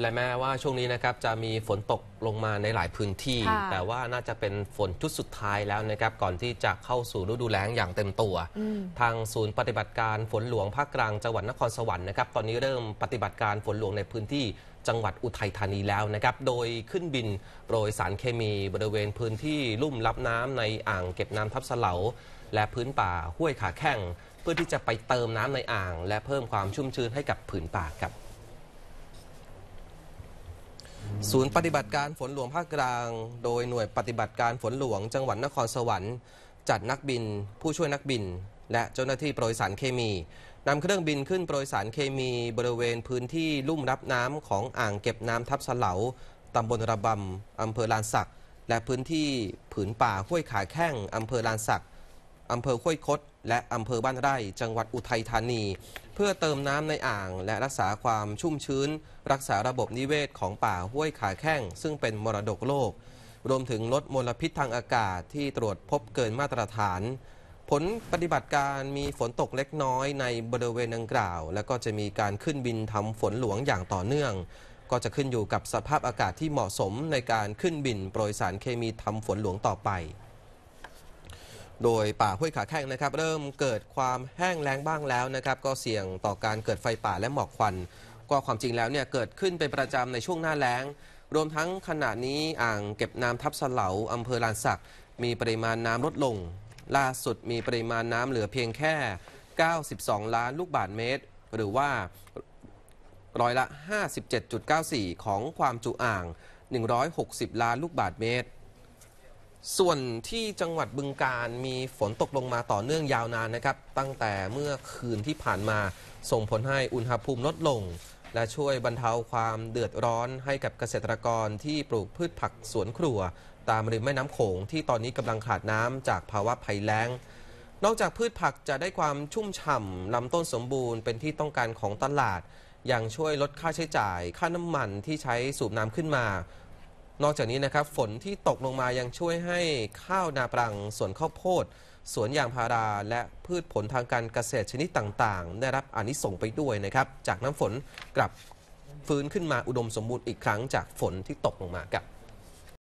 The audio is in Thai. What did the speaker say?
และแม้ว่าช่วงนี้นะครับจะมีฝนตกลงมาในหลายพื้นที่ แต่ว่าน่าจะเป็นฝนชุดสุดท้ายแล้วนะครับก่อนที่จะเข้าสู่ฤดูแล้งอย่างเต็มตัว ทางศูนย์ปฏิบัติการฝนหลวงภาคกลางจังหวัดนครสวรรค์นะครับตอนนี้เริ่มปฏิบัติการฝนหลวงในพื้นที่จังหวัดอุทัยธานีแล้วนะครับโดยขึ้นบินโปรยสารเคมีบริเวณพื้นที่ลุ่มรับน้ำในอ่าง เก็บน้ำทับเสลาและพื้นป่าห้วยขาแข้งเพื่อที่จะไปเติมน้ำในอ่าง และเพิ่มความชุ่มชื้นให้กับผืนป่าครับศูนย์ปฏิบัติการฝนหลวงภาคกลาง โดยหน่วยปฏิบัติการฝนหลวงจังหวัดนครสวรรค์ จัดนักบินผู้ช่วยนักบิน และเจ้าหน้าที่โปรยสารเคมีนำเครื่องบินขึ้นโปรยสารเคมีบริเวณพื้นที่ลุ่มรับน้ำของอ่างเก็บน้ำทับสเหลาตำบลระบำอำเภอลานสักและพื้นที่ผืนป่าห้วยขาแข้งอำเภอลานสักอำเภอห้วยคดและอำเภอบ้านไร่ จังหวัดอุทัยธานี เพื่อเติมน้ำในอ่างและรักษาความชุ่มชื้น รักษาระบบนิเวศของป่าห้วยขาแข้งซึ่งเป็นมรดกโลก รวมถึงลดมลพิษทางอากาศที่ตรวจพบเกินมาตรฐาน ผลปฏิบัติการมีฝนตกเล็กน้อยในบริเวณดังกล่าว และก็จะมีการขึ้นบินทำฝนหลวงอย่างต่อเนื่อง ก็จะขึ้นอยู่กับสภาพอากาศที่เหมาะสมในการขึ้นบินโปรยสารเคมีทำฝนหลวงต่อไปโดยป่าห้วยขาแข้งนะครับ เริ่มเกิดความแห้งแล้งบ้างแล้วนะครับ ก็เสี่ยงต่อการเกิดไฟป่าและหมอกควัน ก็ความจริงแล้วเนี่ยเกิดขึ้นเป็นประจำในช่วงหน้าแล้ง รวมทั้งขณะนี้อ่างเก็บน้ำทับสเลาอำเภอลานสักมีปริมาณน้ำลดลง ล่าสุดมีปริมาณน้ำเหลือเพียงแค่ 92 ล้านลูกบาศก์เมตร หรือว่าร้อยละ 57.94 ของความจุอ่าง 160 ล้านลูกบาศก์เมตรส่วนที่จังหวัดบึงการมีฝนตกลงมาต่อเนื่องยาวนานนะครับ ตั้งแต่เมื่อคืนที่ผ่านมาส่งผลให้อุณหภูมิลดลง และช่วยบรรเทาความเดือดร้อนให้กับเกษตรกรที่ปลูกพืชผักสวนครัว ตามริมแม่น้ำโขงที่ตอนนี้กำลังขาดน้ำจากภาวะภัยแล้ง นอกจากพืชผักจะได้ความชุ่มฉ่ำลำต้นสมบูรณ์เป็นที่ต้องการของตลาดยังช่วยลดค่าใช้จ่าย ค่าน้ำมันที่ใช้สูบน้ำขึ้นมานอกจากนี้นะครับ ฝนที่ตกลงมายังช่วยให้ข้าวนาปรังสวนข้าวโพด สวนยางพาราและพืชผลทางการเกษตรชนิดต่างๆ ได้รับอานิสงส์ไปด้วยนะครับ จากน้ำฝนกลับฟื้นขึ้นมาอุดมสมบูรณ์อีกครั้งจากฝนที่ตกลงมาครับ